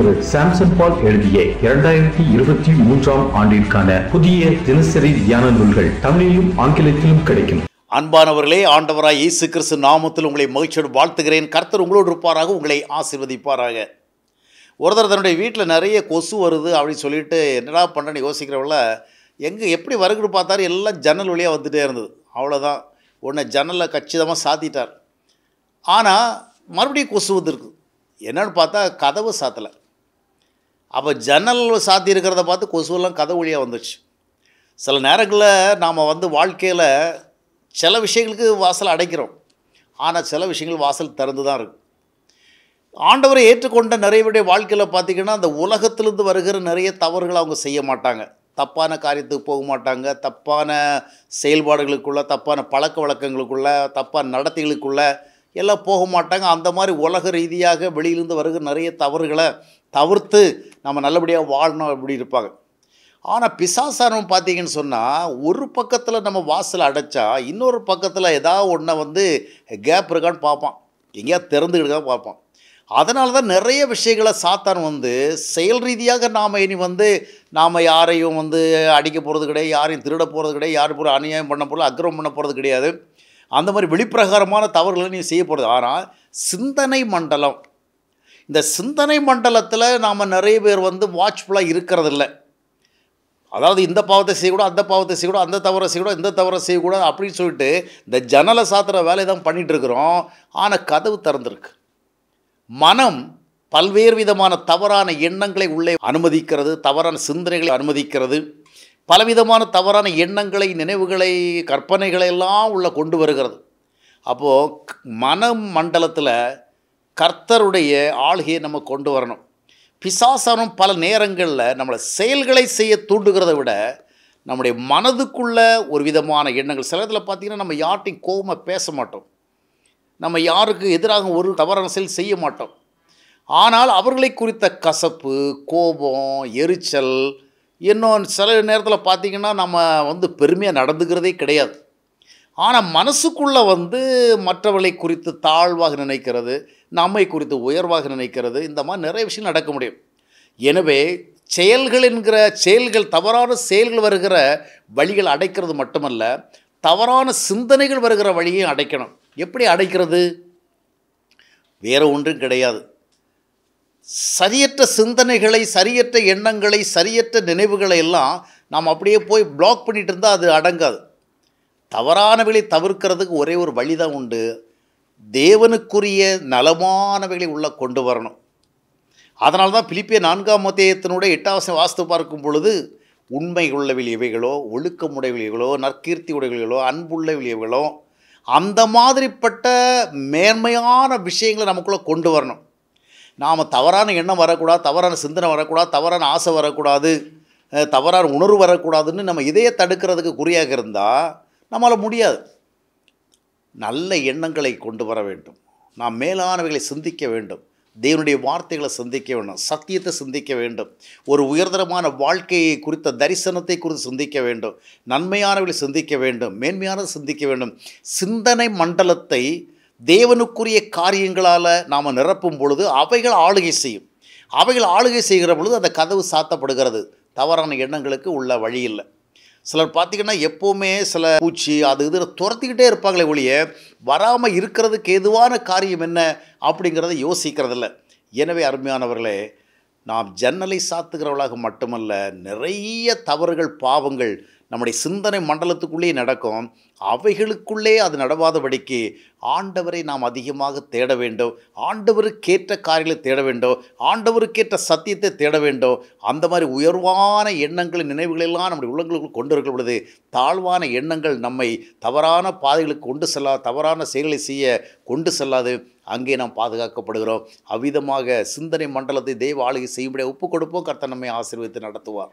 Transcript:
ஒரு சாம்சன் பால் எழுதிய இரண்டாயிரத்தி இருபத்தி மூன்றாம் ஆண்டிற்கான புதிய தினசரி தியான நூல்கள் தமிழிலும் ஆங்கிலத்திலும் கிடைக்கும் அன்பானவர்களே ஆண்டவராய் இயேசு கிறிஸ்து நாமத்தில் உங்களை மகிழ்ச்சியோடு வாழ்த்துகிறேன் கர்த்தர் உங்களோடு இருப்பாராக உங்களை ஆசிர்வதிப்பாராக ஒருத்தர் தன்னுடைய வீட்டில் நிறைய கொசு வருது அப்படின்னு சொல்லிட்டு என்னடா பண்ணுறேன்னு யோசிக்கிறவங்கள எங்கே எப்படி வருகுன்னு பார்த்தாரு எல்லாம் ஜன்னல் வழியாக வந்துகிட்டே இருந்தது அவ்வளோதான் உன்னை ஜன்னலை கச்சிதமாக சாத்திட்டார் ஆனால் மறுபடியும் கொசு வந்துருக்குது என்னென்னு பார்த்தா கதவு சாத்தலை அப்போ ஜன்னல் சாத்தி இருக்கிறத பார்த்து கொசுவெல்லாம் கதை வழியாக வந்துச்சு சில நேரங்களில் நாம் வந்து வாழ்க்கையில் சில விஷயங்களுக்கு வாசல் அடைக்கிறோம் ஆனால் சில விஷயங்கள் வாசல் திறந்து தான் இருக்குது ஆண்டவரை ஏற்றுக்கொண்ட நிறையவுடைய வாழ்க்கையில் பார்த்திங்கன்னா அந்த உலகத்திலிருந்து வருகிற நிறைய தவறுகளை அவங்க செய்ய மாட்டாங்க தப்பான காரியத்துக்கு போக மாட்டாங்க தப்பான செயல்பாடுகளுக்குள்ளே தப்பான பழக்க வழக்கங்களுக்குள்ளே தப்பான நடத்தைகளுக்குள்ளே எல்லாம் போக மாட்டாங்க அந்த மாதிரி உலக ரீதியாக வெளியிலேருந்து வருகிற நிறைய தவறுகளை தவிர்த்து நம்ம நல்லபடியாக வாழணும் அப்படி இருப்பாங்க ஆனால் பிசாசாரம் பார்த்தீங்கன்னு சொன்னால் ஒரு பக்கத்தில் நம்ம வாசலை அடைச்சா இன்னொரு பக்கத்தில் ஏதாவது ஒன்றை வந்து கேப் இருக்கான்னு பார்ப்பான் எங்கேயா திறந்துக்கிட்டு பார்ப்பான் அதனால தான் நிறைய விஷயங்களை சாத்தான் வந்து செயல் ரீதியாக நாம் இனி வந்து நாம் யாரையும் வந்து அடிக்க போகிறது கிடையாது யாரையும் திருட போகிறது கிடையாது யாரும் போகிற அநியாயம் பண்ண போகிறது அக்கிரமம் பண்ண போகிறது கிடையாது அந்த மாதிரி வெளிப்பிரகாரமான தவறுகளை நீ போகிறது ஆனால் சிந்தனை மண்டலம் இந்த சிந்தனை மண்டலத்தில் நாம் நிறைய பேர் வந்து வாட்ச்ஃபுல்லாக இருக்கிறதில்ல அதாவது இந்த பாவத்தை செய்யக்கூடாது அந்த பாவத்தை செய்யக்கூடாது அந்த தவறை செய்யக்கூடாது இந்த தவறை செய்யக்கூடாது அப்படின்னு சொல்லிட்டு இந்த ஜன்னலை சாத்துகிற வேலையை தான் பண்ணிகிட்ருக்குறோம் ஆனால் கதவு திறந்துருக்கு மனம் பல்வேறு விதமான தவறான எண்ணங்களை உள்ளே அனுமதிக்கிறது தவறான சிந்தனைகளை அனுமதிக்கிறது பலவிதமான தவறான எண்ணங்களை நினைவுகளை கற்பனைகளை எல்லாம் உள்ள கொண்டு வருகிறது அப்போது மன மண்டலத்தில் கர்த்தருடைய ஆளுகையை நம்ம கொண்டு வரணும் பிசாசனம் பல நேரங்களில் நம்மளை செயல்களை செய்ய தூண்டுகிறத விட நம்முடைய மனதுக்குள்ளே ஒரு விதமான எண்ணங்கள் சில இதில் பார்த்திங்கன்னா நம்ம யார்ட்டையும் கோபமாக பேச மாட்டோம் நம்ம யாருக்கு எதிராக ஒரு தவறான செயல் செய்ய மாட்டோம் ஆனால் அவர்களை குறித்த கசப்பு கோபம் எரிச்சல் இன்னும் சில நேரத்தில் பார்த்திங்கன்னா நம்ம வந்து பெருமையாக நடந்துக்கிறதே கிடையாது ஆனால் மனசுக்குள்ளே வந்து மற்றவர்களை குறித்து தாழ்வாக நினைக்கிறது நம்மை குறித்து உயர்வாக நினைக்கிறது இந்த மாதிரி நிறைய விஷயம் நடக்க முடியும் எனவே செயல்கள் என்கிற செயல்கள் தவறான செயல்கள் வருகிற வழிகள் அடைக்கிறது மட்டுமல்ல தவறான சிந்தனைகள் வருகிற வழியையும் அடைக்கணும் எப்படி அடைக்கிறது வேறு ஒன்றும் கிடையாது சரியற்ற சிந்தனைகளை சரியற்ற எண்ணங்களை சரியற்ற நினைவுகளை எல்லாம் நாம் அப்படியே போய் பிளாக் பண்ணிகிட்டு இருந்தால் அது அடங்காது தவறானவைகளை தவிர்க்கிறதுக்கு ஒரே ஒரு வழி தான் உண்டு தேவனுக்குரிய நலமானவைகளை உள்ளே கொண்டு வரணும் அதனால தான் பிலிப்பிய நான்காம் மத்தியத்தினுடைய எட்டாவசம் வாஸ்து பார்க்கும் பொழுது உண்மை உள்ளவில் இவைகளோ ஒழுக்கமுடையவர்களோ நற்கீர்த்தி அன்புள்ள அன்புள்ளவியவர்களோ அந்த மாதிரிப்பட்ட மேன்மையான விஷயங்களை நமக்குள்ளே கொண்டு வரணும் நாம் தவறான எண்ணம் வரக்கூடாது தவறான சிந்தனை வரக்கூடாது தவறான ஆசை வரக்கூடாது தவறான உணர்வு வரக்கூடாதுன்னு நம்ம இதையே தடுக்கிறதுக்கு குறியாக இருந்தால் நம்மளால் முடியாது நல்ல எண்ணங்களை கொண்டு வர வேண்டும் நாம் மேலானவைகளை சிந்திக்க வேண்டும் தேவனுடைய வார்த்தைகளை சிந்திக்க வேண்டும் சத்தியத்தை சிந்திக்க வேண்டும் ஒரு உயர்தரமான வாழ்க்கையை குறித்த தரிசனத்தை குறித்து சிந்திக்க வேண்டும் நன்மையானவர்களை சிந்திக்க வேண்டும் மேன்மையானதை சிந்திக்க வேண்டும் சிந்தனை மண்டலத்தை தேவனுக்குரிய காரியங்களால் நாம் நிரப்பும் பொழுது அவைகள் ஆளுகை செய்யும் அவைகள் ஆளுகை செய்கிற பொழுது அந்த கதவு சாத்தப்படுகிறது தவறான எண்ணங்களுக்கு உள்ள வழி இல்லை சிலர் பார்த்திங்கன்னா எப்போவுமே சில பூச்சி அது இதில் துரத்திக்கிட்டே இருப்பாங்களே ஒழிய வராமல் இருக்கிறதுக்கு எதுவான காரியம் என்ன அப்படிங்கிறத யோசிக்கிறதில்ல எனவே அருமையானவர்களே நாம் ஜன்னலை சாத்துகிறவர்களாக மட்டுமல்ல நிறைய தவறுகள் பாவங்கள் நம்முடைய சிந்தனை மண்டலத்துக்குள்ளே நடக்கும் அவைகளுக்குள்ளே அது நடவாதபடிக்கு ஆண்டவரை நாம் அதிகமாக தேட வேண்டும் ஆண்டவருக்கேற்ற காரியங்களை தேட வேண்டும் ஆண்டவருக்கேற்ற சத்தியத்தை தேட வேண்டும் அந்த மாதிரி உயர்வான எண்ணங்கள் நினைவுகளெல்லாம் நம்முடைய உள்ளங்களுக்குள் கொண்டு இருக்க பொழுது தாழ்வான எண்ணங்கள் நம்மை தவறான பாதைகளுக்கு கொண்டு செல்லா தவறான செயல்களை செய்ய கொண்டு செல்லாது அங்கே நாம் பாதுகாக்கப்படுகிறோம் அவ்விதமாக சிந்தனை மண்டலத்தை தெய்வ ஆளுகை செய்யும்படியாக ஒப்புக் கொடுப்போம் கர்த்தன் நம்மை ஆசீர்வித்து நடத்துவார்